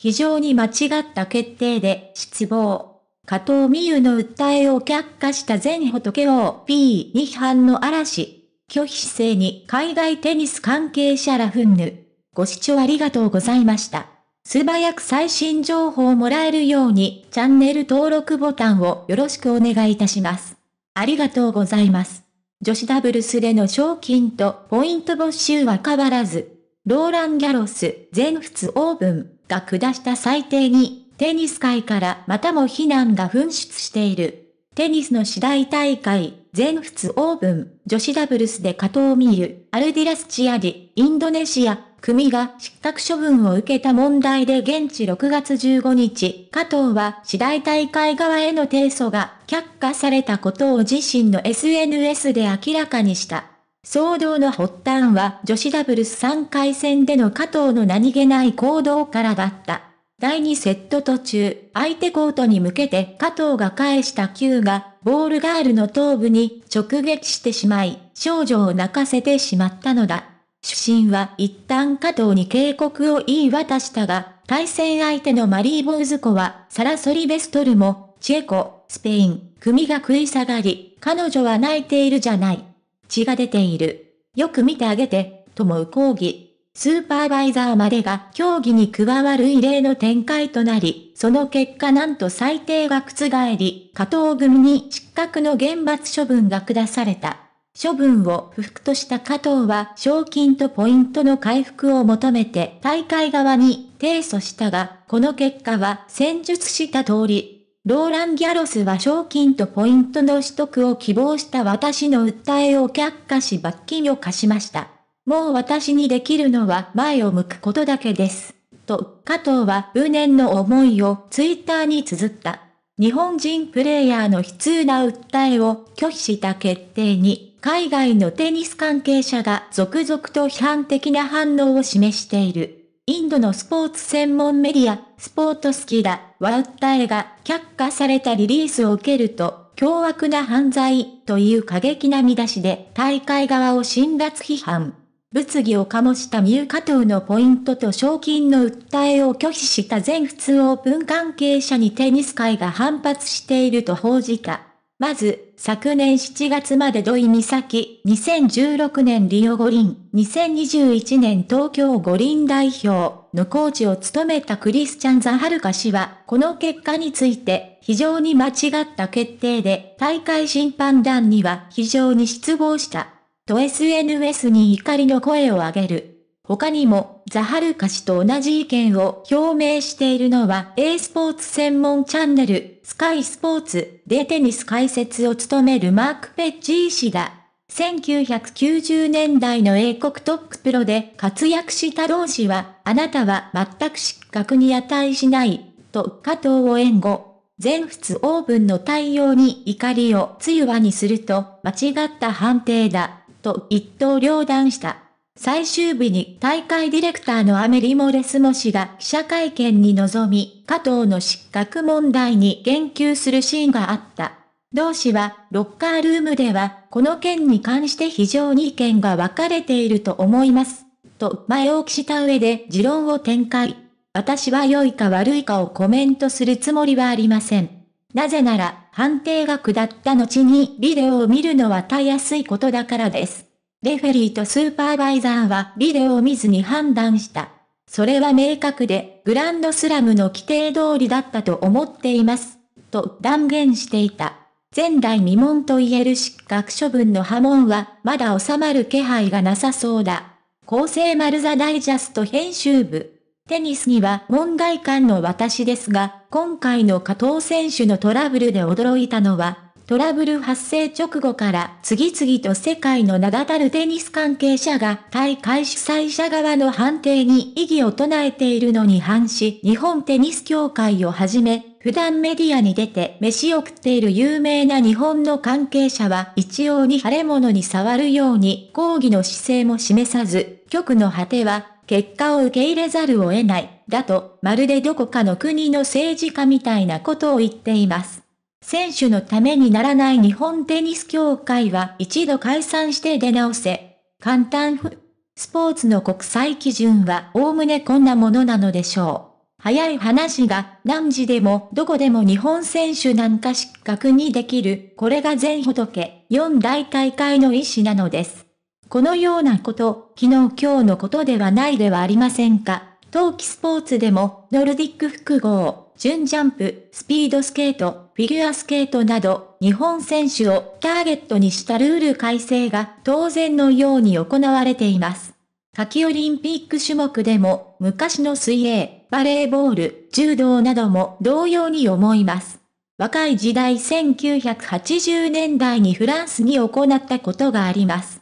非常に間違った決定で失望。加藤美優の訴えを却下した全仏王 P に批判の嵐。拒否姿勢に海外テニス関係者ら憤怒。ご視聴ありがとうございました。素早く最新情報をもらえるようにチャンネル登録ボタンをよろしくお願いいたします。ありがとうございます。女子ダブルスでの賞金とポイント没収は変わらず、ローラン・ギャロス全仏オーブンが下した裁定に、テニス界からまたも非難が噴出している。テニスの次第大会、全仏オープン、女子ダブルスで加藤美優、アルディラスチアディ、インドネシア、組が失格処分を受けた問題で現地6月15日、加藤は次第大会側への提訴が却下されたことを自身の SNS で明らかにした。騒動の発端は女子ダブルス3回戦での加藤の何気ない行動からだった。第2セット途中、相手コートに向けて加藤が返した球が、ボールガールの頭部に直撃してしまい、少女を泣かせてしまったのだ。主審は一旦加藤に警告を言い渡したが、対戦相手のマリー・ボーズコは、サラソリベストルも、チェコ、スペイン、組が食い下がり、彼女は泣いているじゃない。血が出ている。よく見てあげて、とも抗議。スーパーバイザーまでが競技に加わる異例の展開となり、その結果なんと裁定が覆り、加藤組に失格の厳罰処分が下された。処分を不服とした加藤は賞金とポイントの回復を求めて大会側に提訴したが、この結果は戦術した通りローラン・ギャロスは賞金とポイントの取得を希望した私の訴えを却下し罰金を課しました。もう私にできるのは前を向くことだけです。と、加藤は無念の思いをツイッターに綴った。日本人プレイヤーの悲痛な訴えを拒否した決定に、海外のテニス関係者が続々と批判的な反応を示している。インドのスポーツ専門メディア、スポートスキだは訴えが却下されたリリースを受けると、凶悪な犯罪という過激な見出しで大会側を辛辣批判。物議を醸したミュート藤のポイントと賞金の訴えを拒否した全仏オープン関係者にテニス界が反発していると報じた。まず、昨年7月まで土井美咲、2016年リオ五輪、2021年東京五輪代表のコーチを務めたクリスチャン・ザ・ハルカ氏は、この結果について、非常に間違った決定で、大会審判団には非常に失望した。と SNS に怒りの声を上げる。他にも、ザハルカ氏と同じ意見を表明しているのは A スポーツ専門チャンネル、スカイスポーツでテニス解説を務めるマーク・ペッジー氏だ。1990年代の英国トッププロで活躍した同氏は、あなたは全く失格に値しない、と加藤を援護。全仏オーブンの対応に怒りを強わにすると、間違った判定だ、と一刀両断した。最終日に大会ディレクターのアメリ・モレスモ氏が記者会見に臨み、加藤の失格問題に言及するシーンがあった。同氏は、ロッカールームでは、この件に関して非常に意見が分かれていると思います。と前置きした上で持論を展開。私は良いか悪いかをコメントするつもりはありません。なぜなら、判定が下った後にビデオを見るのはたやすいことだからです。レフェリーとスーパーバイザーはビデオを見ずに判断した。それは明確で、グランドスラムの規定通りだったと思っています。と断言していた。前代未聞と言える失格処分の波紋は、まだ収まる気配がなさそうだ。厚生マルザダイジャスト編集部。テニスには門外感の私ですが、今回の加藤選手のトラブルで驚いたのは、トラブル発生直後から次々と世界の名だたるテニス関係者が大会主催者側の判定に異議を唱えているのに反し、日本テニス協会をはじめ、普段メディアに出て飯を食っている有名な日本の関係者は一様に腫れ物に触るように抗議の姿勢も示さず、局の果ては結果を受け入れざるを得ない、だと、まるでどこかの国の政治家みたいなことを言っています。選手のためにならない日本テニス協会は一度解散して出直せ。簡単ふ。スポーツの国際基準はおおむねこんなものなのでしょう。早い話が何時でもどこでも日本選手なんか失格にできる、これが全仏4大大会の意思なのです。このようなこと、昨日今日のことではないではありませんか。冬季スポーツでも、ノルディック複合、準ジャンプ、スピードスケート、フィギュアスケートなど、日本選手をターゲットにしたルール改正が当然のように行われています。夏季オリンピック種目でも、昔の水泳、バレーボール、柔道なども同様に思います。若い時代1980年代にフランスに行ったことがあります。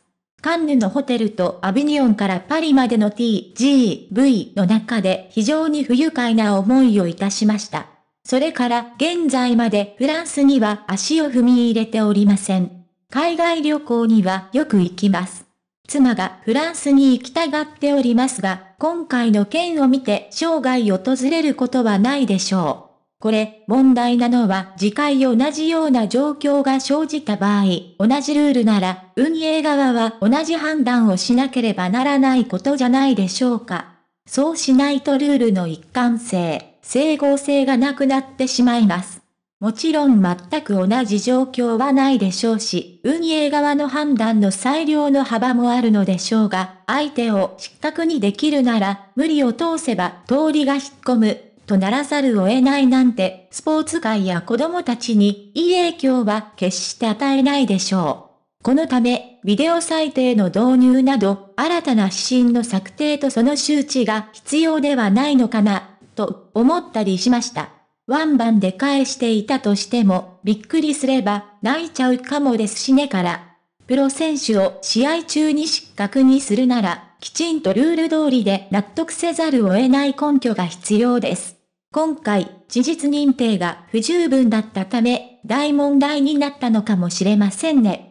カンヌのホテルとアビニオンからパリまでの TGV の中で非常に不愉快な思いをいたしました。それから現在までフランスには足を踏み入れておりません。海外旅行にはよく行きます。妻がフランスに行きたがっておりますが、今回の件を見て生涯訪れることはないでしょう。これ、問題なのは次回同じような状況が生じた場合、同じルールなら、運営側は同じ判断をしなければならないことじゃないでしょうか。そうしないとルールの一貫性、整合性がなくなってしまいます。もちろん全く同じ状況はないでしょうし、運営側の判断の裁量の幅もあるのでしょうが、相手を失格にできるなら、無理を通せば通りが引っ込むとならざるを得ないなんて、スポーツ界や子供たちにいい影響は決して与えないでしょう。このため、ビデオ裁定の導入など、新たな指針の策定とその周知が必要ではないのかな、と思ったりしました。ワンバンで返していたとしても、びっくりすれば泣いちゃうかもですしねから。プロ選手を試合中に失格にするなら、きちんとルール通りで納得せざるを得ない根拠が必要です。今回、事実認定が不十分だったため、大問題になったのかもしれませんね。